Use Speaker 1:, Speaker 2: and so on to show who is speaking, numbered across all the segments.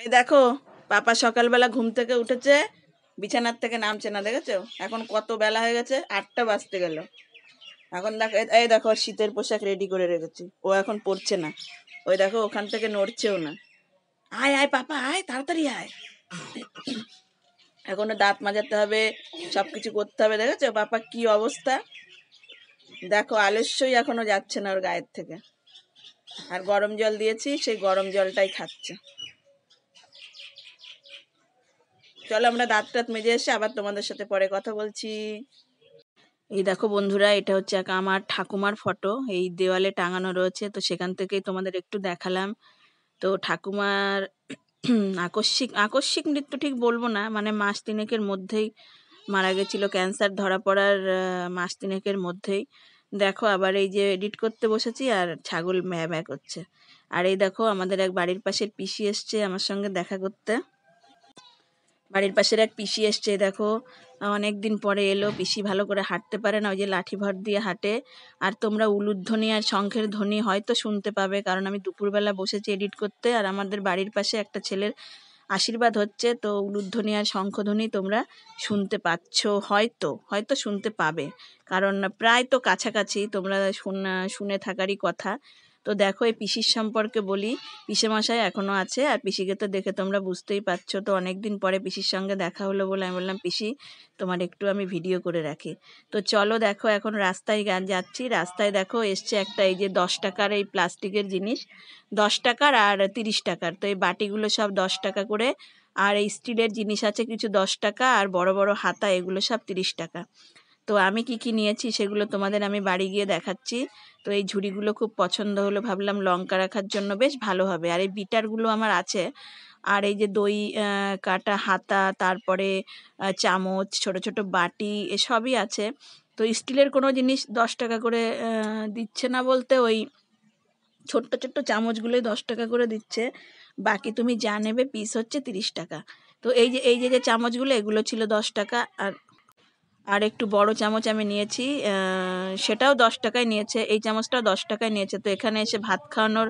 Speaker 1: এই দেখো পাপা সকালবেলা ঘুম থেকে উঠেছে বিছানার থেকে নামছে না দেখেছো এখন কত বেলা হয়ে গেছে আটটা বাজতে গেল এখন দেখো এই দেখো শীতের পোশাক রেডি করে রেখেছি ও এখন পড়ছে না ওই দেখো ওখান থেকে নড়ছেও না আয় আয় পাপা আয় তাড়াতাড়ি আয় এখনো দাঁত মাজাতে হবে সব কিছু করতে হবে দেখেছো পাপা কি অবস্থা দেখো আলস্যই এখনো যাচ্ছে না ওর গায়ের থেকে আর গরম জল দিয়েছি সেই গরম জলটাই খাচ্ছে চলো আমরা দাঁত টাত মেজে এসে আবার তোমাদের সাথে পরে কথা বলছি এই দেখো বন্ধুরা এটা হচ্ছে এক আমার ঠাকুমার ফটো এই দেওয়ালে টাঙানো রয়েছে তো সেখান থেকে তোমাদের একটু দেখালাম তো ঠাকুমার আকস্মিক আকস্মিক মৃত্যু ঠিক বলবো না মানে মাস তিনেকের মধ্যেই মারা গেছিল ক্যান্সার ধরা পড়ার মাস তিনেকের মধ্যেই দেখো আবার এই যে এডিট করতে বসেছি আর ছাগল ম্যা ম্যা করছে আর এই দেখো আমাদের এক বাড়ির পাশের পিসি এসছে আমার সঙ্গে দেখা করতে বাড়ির পাশের এক পিসি এসছে দেখো অনেক দিন পরে এলো পিসি ভালো করে হাঁটতে পারে না ওই যে লাঠি ভর দিয়ে হাঁটে আর তোমরা উলুর ধ্বনি আর শঙ্খের ধ্বনি হয়তো শুনতে পাবে কারণ আমি দুপুরবেলা বসেছি এডিট করতে আর আমাদের বাড়ির পাশে একটা ছেলের আশীর্বাদ হচ্ছে তো উলুধ্বনি আর শঙ্খধ্বনি তোমরা শুনতে পাচ্ছ হয়তো হয়তো শুনতে পাবে কারণ প্রায় তো কাছাকাছি তোমরা শুনে থাকারই কথা তো দেখো এই পিসির সম্পর্কে বলি মশাই এখনও আছে আর পিসিকে তো দেখে তোমরা বুঝতেই পারছো তো অনেক দিন পরে পিসির সঙ্গে দেখা হলো বলে আমি বললাম পিসি তোমার একটু আমি ভিডিও করে রাখি তো চলো দেখো এখন রাস্তায় যাচ্ছি রাস্তায় দেখো এসছে একটা এই যে দশ টাকার এই প্লাস্টিকের জিনিস দশ টাকার আর তিরিশ টাকার তো এই বাটিগুলো সব দশ টাকা করে আর এই স্টিলের জিনিস আছে কিছু দশ টাকা আর বড় বড় হাতা এগুলো সব তিরিশ টাকা তো আমি কি কি নিয়েছি সেগুলো তোমাদের আমি বাড়ি গিয়ে দেখাচ্ছি তো এই ঝুড়িগুলো খুব পছন্দ হলো ভাবলাম লঙ্কা রাখার জন্য বেশ ভালো হবে আর এই বিটারগুলো আমার আছে আর এই যে দই কাটা হাতা তারপরে চামচ ছোট ছোট বাটি এসবই আছে তো স্টিলের কোনো জিনিস দশ টাকা করে দিচ্ছে না বলতে ওই ছোট্ট ছোট্ট চামচগুলোই দশ টাকা করে দিচ্ছে বাকি তুমি যা নেবে পিস হচ্ছে তিরিশ টাকা তো এই যে এই যে যে চামচগুলো এগুলো ছিল দশ টাকা আর আর একটু বড় চামচ আমি নিয়েছি সেটাও দশ টাকায় নিয়েছে এই চামচটাও দশ টাকায় নিয়েছে তো এখানে এসে ভাত খাওয়ানোর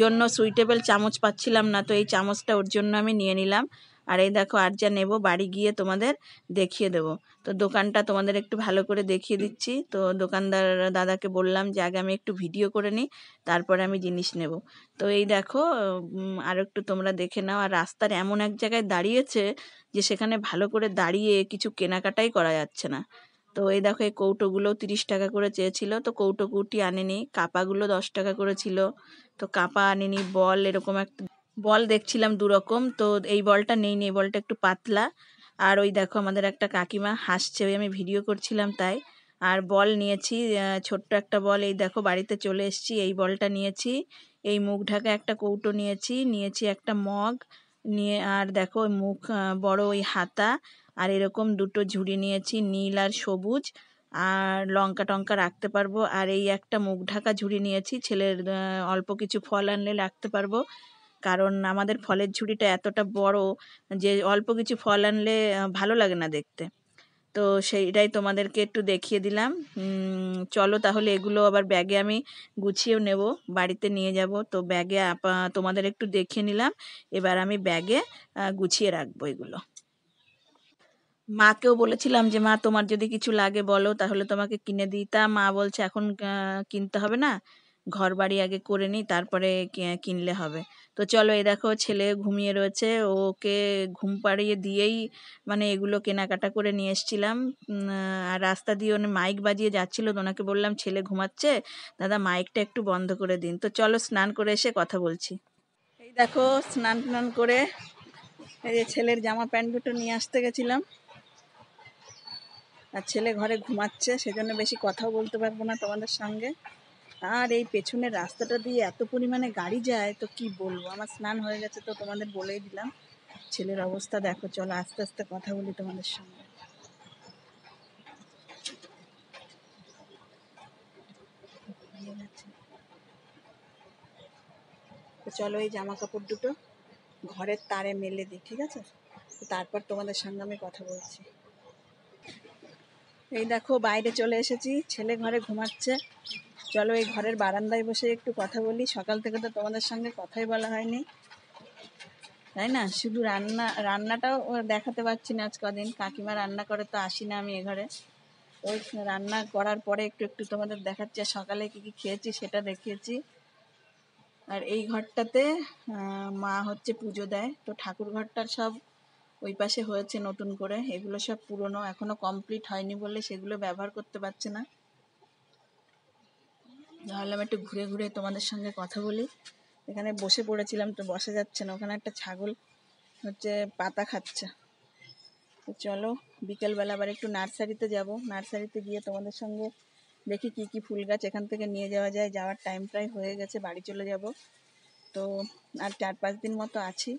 Speaker 1: জন্য সুইটেবল চামচ পাচ্ছিলাম না তো এই চামচটা ওর জন্য আমি নিয়ে নিলাম আর এই দেখো আর যা নেবো বাড়ি গিয়ে তোমাদের দেখিয়ে দেবো তো দোকানটা তোমাদের একটু ভালো করে দেখিয়ে দিচ্ছি তো দোকানদার দাদাকে বললাম যে আগে আমি একটু ভিডিও করে নিই তারপরে আমি জিনিস নেব তো এই দেখো আর একটু তোমরা দেখে নাও আর রাস্তার এমন এক জায়গায় দাঁড়িয়েছে যে সেখানে ভালো করে দাঁড়িয়ে কিছু কেনাকাটাই করা যাচ্ছে না তো এই দেখো এই কৌটোগুলো তিরিশ টাকা করে চেয়েছিল তো কৌটো কৌটি আনেনি কাপাগুলো দশ টাকা করে ছিল তো কাপা আনেনি বল এরকম একটা বল দেখছিলাম দুরকম তো এই বলটা নেই এই বলটা একটু পাতলা আর ওই দেখো আমাদের একটা কাকিমা হাসছে ওই আমি ভিডিও করছিলাম তাই আর বল নিয়েছি ছোট্ট একটা বল এই দেখো বাড়িতে চলে এসেছি এই বলটা নিয়েছি এই মুখ ঢাকা একটা কৌটো নিয়েছি নিয়েছি একটা মগ নিয়ে আর দেখো মুখ বড় ওই হাতা আর এরকম দুটো ঝুড়ি নিয়েছি নীল আর সবুজ আর লঙ্কা টঙ্কা রাখতে পারবো আর এই একটা মুখ ঢাকা ঝুড়ি নিয়েছি ছেলের অল্প কিছু ফল আনলে রাখতে পারবো কারণ আমাদের ফলের ঝুড়িটা এতটা বড় যে অল্প কিছু ফল আনলে ভালো লাগে না দেখতে তো সেইটাই তোমাদেরকে একটু দেখিয়ে দিলাম চলো তাহলে এগুলো আবার ব্যাগে আমি গুছিয়েও নেব বাড়িতে নিয়ে যাব তো ব্যাগে তোমাদের একটু দেখিয়ে নিলাম এবার আমি ব্যাগে গুছিয়ে রাখবো এগুলো মাকেও বলেছিলাম যে মা তোমার যদি কিছু লাগে বলো তাহলে তোমাকে কিনে দিই তা মা বলছে এখন কিনতে হবে না ঘর বাড়ি আগে করে নিই তারপরে কিনলে হবে তো চলো এ দেখো ছেলে ঘুমিয়ে রয়েছে ওকে ঘুম পাড়িয়ে দিয়েই মানে এগুলো কেনাকাটা করে নিয়ে এসছিলাম আর রাস্তা দিয়ে ওনে মাইক বাজিয়ে যাচ্ছিলো তো ওনাকে বললাম ছেলে ঘুমাচ্ছে দাদা মাইকটা একটু বন্ধ করে দিন তো চলো স্নান করে এসে কথা বলছি এই দেখো স্নান টান করে এই যে ছেলের জামা প্যান্ট দুটো নিয়ে আসতে গেছিলাম আর ছেলে ঘরে ঘুমাচ্ছে সেজন্য বেশি কথাও বলতে পারবো না তোমাদের সঙ্গে আর এই পেছনের রাস্তাটা দিয়ে এত পরিমাণে গাড়ি যায় তো কি বলবো আমার স্নান হয়ে গেছে তো তোমাদের বলেই দিলাম ছেলের অবস্থা দেখো চলো আস্তে আস্তে কথা বলি তোমাদের সঙ্গে তো চলো এই জামা কাপড় দুটো ঘরের তারে মেলে দিই ঠিক আছে তারপর তোমাদের সঙ্গে আমি কথা বলছি এই দেখো বাইরে চলে এসেছি ছেলে ঘরে ঘুমাচ্ছে চলো এই ঘরের বারান্দায় বসে একটু কথা বলি সকাল থেকে তো তোমাদের সঙ্গে কথাই বলা হয়নি তাই না শুধু রান্না রান্নাটাও দেখাতে পারছি না আজ কদিন কাকিমা রান্না করে তো আসি না আমি এ ঘরে ওই রান্না করার পরে একটু একটু তোমাদের দেখাচ্ছি আর সকালে কী কী খেয়েছি সেটা দেখিয়েছি আর এই ঘরটাতে মা হচ্ছে পুজো দেয় তো ঠাকুর ঘরটার সব ওই পাশে হয়েছে নতুন করে এগুলো সব পুরনো এখনও কমপ্লিট হয়নি বলে সেগুলো ব্যবহার করতে পারছে না ভাবলাম একটু ঘুরে ঘুরে তোমাদের সঙ্গে কথা বলি এখানে বসে পড়েছিলাম তো বসা যাচ্ছে না ওখানে একটা ছাগল হচ্ছে পাতা খাচ্ছে তো চলো বিকেলবেলা আবার একটু নার্সারিতে যাব নার্সারিতে গিয়ে তোমাদের সঙ্গে দেখি কি কি ফুল গাছ এখান থেকে নিয়ে যাওয়া যায় যাওয়ার টাইম প্রায় হয়ে গেছে বাড়ি চলে যাব তো আর চার পাঁচ দিন মতো আছি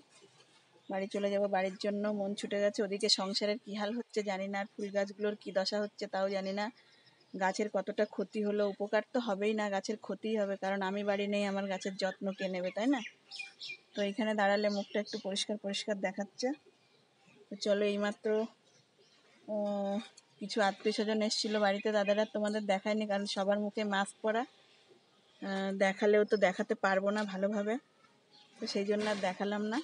Speaker 1: বাড়ি চলে যাব বাড়ির জন্য মন ছুটে গেছে ওদিকে সংসারের কী হাল হচ্ছে জানি না আর ফুল গাছগুলোর কী দশা হচ্ছে তাও জানি না গাছের কতটা ক্ষতি হলো উপকার তো হবেই না গাছের ক্ষতিই হবে কারণ আমি বাড়ি নেই আমার গাছের যত্ন কে নেবে তাই না তো এখানে দাঁড়ালে মুখটা একটু পরিষ্কার পরিষ্কার দেখাচ্ছে তো চলো এইমাত্র কিছু আত্মীয় স্বজন এসেছিলো বাড়িতে দাদারা তোমাদের দেখায়নি কারণ সবার মুখে মাস্ক পরা দেখালেও তো দেখাতে পারবো না ভালোভাবে তো সেই জন্য আর দেখালাম না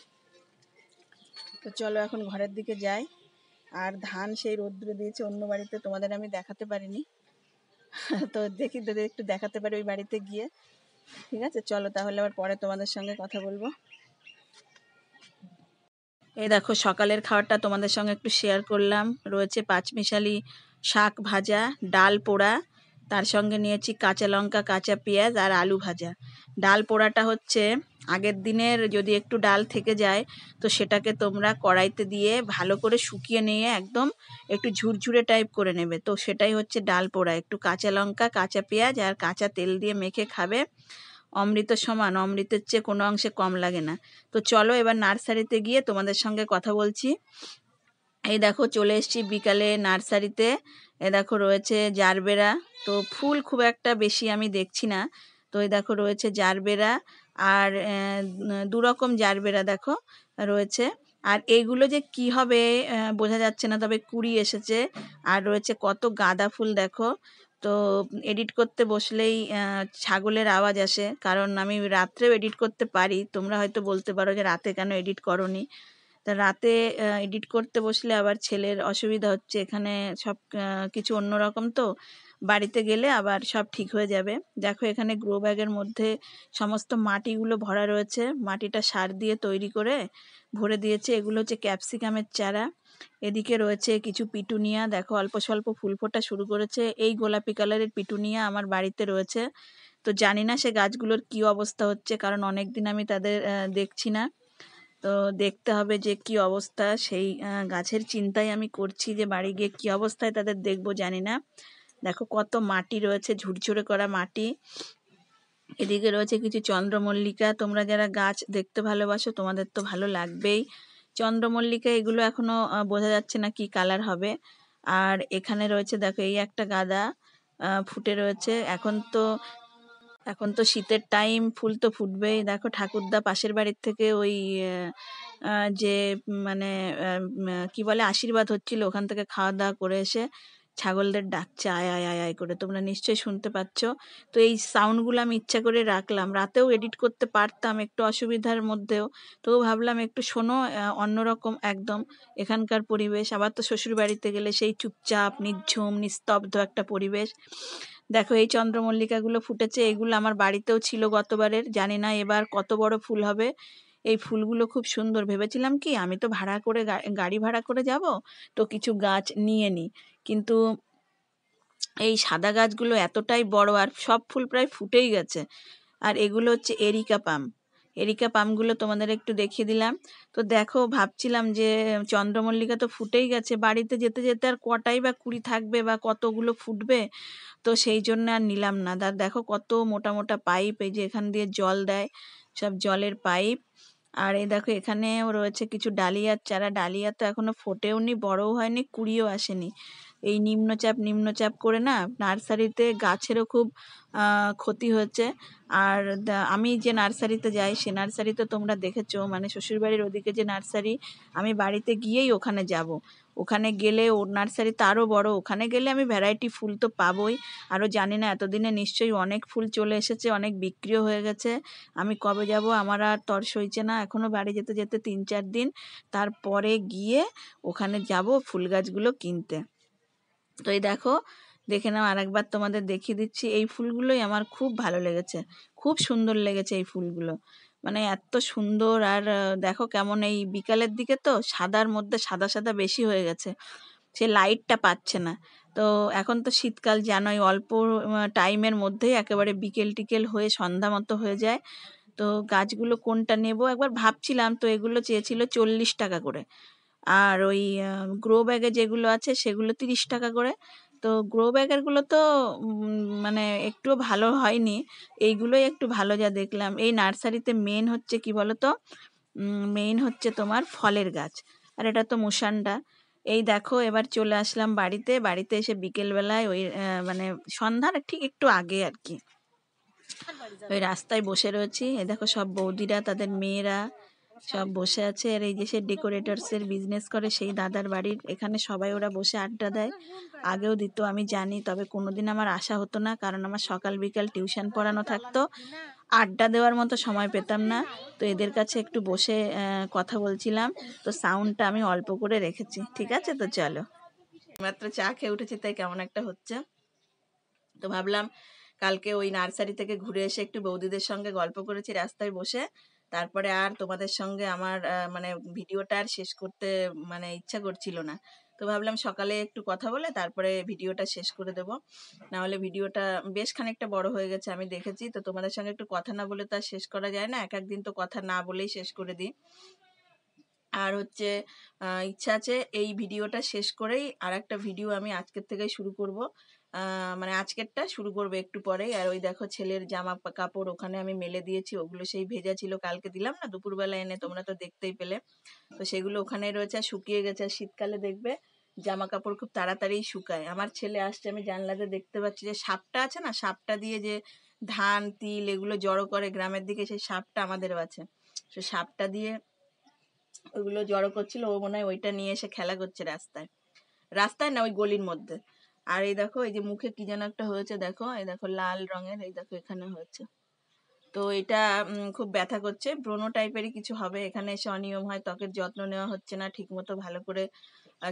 Speaker 1: তো চলো এখন ঘরের দিকে যাই আর ধান সেই রোদ্রে দিয়েছে অন্য বাড়িতে তোমাদের আমি দেখাতে পারিনি তো দেখি যদি একটু দেখাতে পারি ওই বাড়িতে গিয়ে ঠিক আছে চলো তাহলে আবার পরে তোমাদের সঙ্গে কথা বলবো এই দেখো সকালের খাবারটা তোমাদের সঙ্গে একটু শেয়ার করলাম রয়েছে পাঁচমিশালি শাক ভাজা ডাল পোড়া তার সঙ্গে নিয়েছি কাঁচা লঙ্কা কাঁচা পেঁয়াজ আর আলু ভাজা ডাল পোড়াটা হচ্ছে আগের দিনের যদি একটু ডাল থেকে যায় তো সেটাকে তোমরা কড়াইতে দিয়ে ভালো করে শুকিয়ে নিয়ে একদম একটু ঝুরঝুরে টাইপ করে নেবে তো সেটাই হচ্ছে ডাল পোড়া একটু কাঁচা লঙ্কা কাঁচা পেঁয়াজ আর কাঁচা তেল দিয়ে মেখে খাবে অমৃত সমান অমৃতের চেয়ে কোনো অংশে কম লাগে না তো চলো এবার নার্সারিতে গিয়ে তোমাদের সঙ্গে কথা বলছি এই দেখো চলে এসছি বিকালে নার্সারিতে এ দেখো রয়েছে জারবেরা তো ফুল খুব একটা বেশি আমি দেখছি না তো এই দেখো রয়েছে জারবেরা আর দুরকম জারবেরা দেখো রয়েছে আর এইগুলো যে কি হবে বোঝা যাচ্ছে না তবে কুড়ি এসেছে আর রয়েছে কত গাঁদা ফুল দেখো তো এডিট করতে বসলেই ছাগলের আওয়াজ আসে কারণ আমি রাত্রেও এডিট করতে পারি তোমরা হয়তো বলতে পারো যে রাতে কেন এডিট করনি তা রাতে এডিট করতে বসলে আবার ছেলের অসুবিধা হচ্ছে এখানে সব কিছু অন্যরকম তো বাড়িতে গেলে আবার সব ঠিক হয়ে যাবে দেখো এখানে গ্রো ব্যাগের মধ্যে সমস্ত মাটিগুলো ভরা রয়েছে মাটিটা সার দিয়ে তৈরি করে ভরে দিয়েছে এগুলো হচ্ছে ক্যাপসিকামের চারা এদিকে রয়েছে কিছু পিটুনিয়া দেখো অল্প স্বল্প ফুল ফোটা শুরু করেছে এই গোলাপি কালারের পিটুনিয়া আমার বাড়িতে রয়েছে তো জানি না সে গাছগুলোর কি অবস্থা হচ্ছে কারণ অনেক দিন আমি তাদের দেখছি না তো দেখতে হবে যে কি অবস্থা সেই গাছের চিন্তাই আমি করছি যে বাড়ি গিয়ে কি অবস্থায় তাদের দেখব জানি না দেখো কত মাটি রয়েছে ঝুরঝুরে করা মাটি এদিকে রয়েছে কিছু চন্দ্রমল্লিকা তোমরা যারা গাছ দেখতে ভালোবাসো তোমাদের তো ভালো লাগবেই চন্দ্রমল্লিকা এগুলো এখনও বোঝা যাচ্ছে না কি কালার হবে আর এখানে রয়েছে দেখো এই একটা গাদা ফুটে রয়েছে এখন তো এখন তো শীতের টাইম ফুল তো ফুটবেই দেখো ঠাকুরদা পাশের বাড়ির থেকে ওই যে মানে কি বলে আশীর্বাদ হচ্ছিল ওখান থেকে খাওয়া দাওয়া করে এসে ছাগলদের ডাকছে আয় আয় আয় আয় করে তোমরা নিশ্চয়ই শুনতে পাচ্ছ তো এই সাউন্ডগুলো আমি ইচ্ছা করে রাখলাম রাতেও এডিট করতে পারতাম একটু অসুবিধার মধ্যেও তো ভাবলাম একটু শোনো অন্যরকম একদম এখানকার পরিবেশ আবার তো শ্বশুর বাড়িতে গেলে সেই চুপচাপ নিঝুম নিস্তব্ধ একটা পরিবেশ দেখো এই চন্দ্রমল্লিকাগুলো ফুটেছে এগুলো আমার বাড়িতেও ছিল গতবারের জানি না এবার কত বড় ফুল হবে এই ফুলগুলো খুব সুন্দর ভেবেছিলাম কি আমি তো ভাড়া করে গাড়ি ভাড়া করে যাব তো কিছু গাছ নিয়ে নিই কিন্তু এই সাদা গাছগুলো এতটাই বড় আর সব ফুল প্রায় ফুটেই গেছে আর এগুলো হচ্ছে এরিকা পাম এরিকা পামগুলো তোমাদের একটু দেখিয়ে দিলাম তো দেখো ভাবছিলাম যে চন্দ্রমল্লিকা তো ফুটেই গেছে বাড়িতে যেতে যেতে আর কটাই বা কুড়ি থাকবে বা কতগুলো ফুটবে তো সেই জন্য আর নিলাম না দা দেখো কত মোটা মোটা পাইপ এই যে এখান দিয়ে জল দেয় সব জলের পাইপ আর এই দেখো এখানেও রয়েছে কিছু ডালিয়ার চারা ডালিয়া তো এখনও ফোটেও নি বড়ও হয়নি কুড়িও আসেনি এই নিম্নচাপ নিম্নচাপ করে না নার্সারিতে গাছেরও খুব ক্ষতি হচ্ছে আর আমি যে নার্সারিতে যাই সে নার্সারি তো তোমরা দেখেছো মানে শ্বশুরবাড়ির ওদিকে যে নার্সারি আমি বাড়িতে গিয়েই ওখানে যাব। ওখানে গেলে ওর নার্সারি তো আরও বড়ো ওখানে গেলে আমি ভ্যারাইটি ফুল তো পাবোই আরও জানি না এতদিনে নিশ্চয়ই অনেক ফুল চলে এসেছে অনেক বিক্রিও হয়ে গেছে আমি কবে যাব আমার আর তর সইছে না এখনও বাড়ি যেতে যেতে তিন চার দিন তারপরে গিয়ে ওখানে যাব ফুল গাছগুলো কিনতে তো এই দেখো দেখে নাও আরেকবার তোমাদের দেখিয়ে দিচ্ছি এই ফুলগুলোই আমার খুব ভালো লেগেছে খুব সুন্দর লেগেছে এই ফুলগুলো মানে এত সুন্দর আর দেখো কেমন এই বিকালের দিকে তো সাদার মধ্যে সাদা সাদা বেশি হয়ে গেছে সে লাইটটা পাচ্ছে না তো এখন তো শীতকাল জানোই অল্প টাইমের মধ্যেই একেবারে বিকেল টিকেল হয়ে সন্ধ্যা মতো হয়ে যায় তো গাছগুলো কোনটা নেব একবার ভাবছিলাম তো এগুলো চেয়েছিল চল্লিশ টাকা করে আর ওই গ্রো ব্যাগে যেগুলো আছে সেগুলো তিরিশ টাকা করে তো গ্রো ব্যাগেরগুলো তো মানে একটুও ভালো হয়নি এইগুলোই একটু ভালো যা দেখলাম এই নার্সারিতে মেন হচ্ছে কি বলতো মেইন হচ্ছে তোমার ফলের গাছ আর এটা তো মুসান্ডা এই দেখো এবার চলে আসলাম বাড়িতে বাড়িতে এসে বিকেলবেলায় ওই মানে সন্ধ্যার ঠিক একটু আগে আর কি ওই রাস্তায় বসে রয়েছি এ দেখো সব বৌদিরা তাদের মেয়েরা সব বসে আছে আর এই যে সে ডেকোরেটার্স এর বিজনেস করে সেই দাদার বাড়ির এখানে সবাই ওরা বসে আড্ডা দেয় আগেও দিত আমি জানি তবে কোনোদিন আমার আশা হতো না কারণ আমার সকাল বিকাল টিউশন পড়ানো থাকতো আড্ডা দেওয়ার মতো সময় পেতাম না তো এদের কাছে একটু বসে কথা বলছিলাম তো সাউন্ডটা আমি অল্প করে রেখেছি ঠিক আছে তো চলো মাত্র চা খেয়ে উঠেছি তাই কেমন একটা হচ্ছে তো ভাবলাম কালকে ওই নার্সারি থেকে ঘুরে এসে একটু বৌদিদের সঙ্গে গল্প করেছি রাস্তায় বসে তারপরে আর তোমাদের সঙ্গে আমার মানে ভিডিওটা আর শেষ করতে মানে ইচ্ছা করছিল না তো ভাবলাম সকালে একটু কথা বলে তারপরে ভিডিওটা শেষ করে দেবো নাহলে ভিডিওটা বেশ খানিকটা বড় হয়ে গেছে আমি দেখেছি তো তোমাদের সঙ্গে একটু কথা না বলে তো শেষ করা যায় না এক একদিন তো কথা না বলেই শেষ করে দিই আর হচ্ছে ইচ্ছা আছে এই ভিডিওটা শেষ করেই আর একটা ভিডিও আমি আজকের থেকে শুরু করব মানে আজকেরটা শুরু করবো একটু পরেই আর ওই দেখো ছেলের জামা কাপড় ওখানে আমি মেলে দিয়েছি ওগুলো সেই ভেজা ছিল কালকে দিলাম না দুপুরবেলা এনে তোমরা তো দেখতেই পেলে তো সেগুলো ওখানে রয়েছে শুকিয়ে গেছে আর শীতকালে দেখবে জামা কাপড় খুব তাড়াতাড়ি শুকায় আমার ছেলে আসছে আমি জানলাতে দেখতে পাচ্ছি যে সাপটা আছে না সাপটা দিয়ে যে ধান তিল এগুলো জড়ো করে গ্রামের দিকে সেই সাপটা আমাদেরও আছে সে সাপটা দিয়ে ওগুলো জড়ো করছিল ও মনে হয় ওইটা নিয়ে এসে খেলা করছে রাস্তায় রাস্তায় না ওই গলির মধ্যে আর এই দেখো এই যে মুখে কি যেন একটা হয়েছে দেখো এই দেখো লাল রঙের এই দেখো এখানে হয়েছে তো এটা খুব ব্যথা করছে ব্রণ টাইপেরই কিছু হবে এখানে এসে অনিয়ম হয় ত্বকের যত্ন নেওয়া হচ্ছে না ঠিকমতো ভালো করে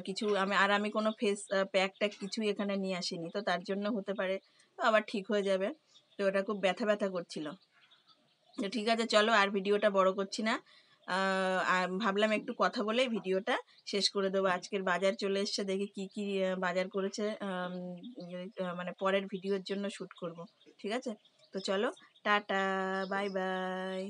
Speaker 1: কিছু আমি আর আমি কোনো ফেস প্যাক ট্যাক কিছুই এখানে নিয়ে আসিনি তো তার জন্য হতে পারে তো আবার ঠিক হয়ে যাবে তো ওটা খুব ব্যথা ব্যথা করছিল তো ঠিক আছে চলো আর ভিডিওটা বড় করছি না আর ভাবলাম একটু কথা বলে ভিডিওটা শেষ করে দেবো আজকের বাজার চলে এসছে দেখি কি কি বাজার করেছে ইয়ে, মানে পরের ভিডিওর জন্য শ্যুট করব ঠিক আছে তো চলো টাটা বাই বাই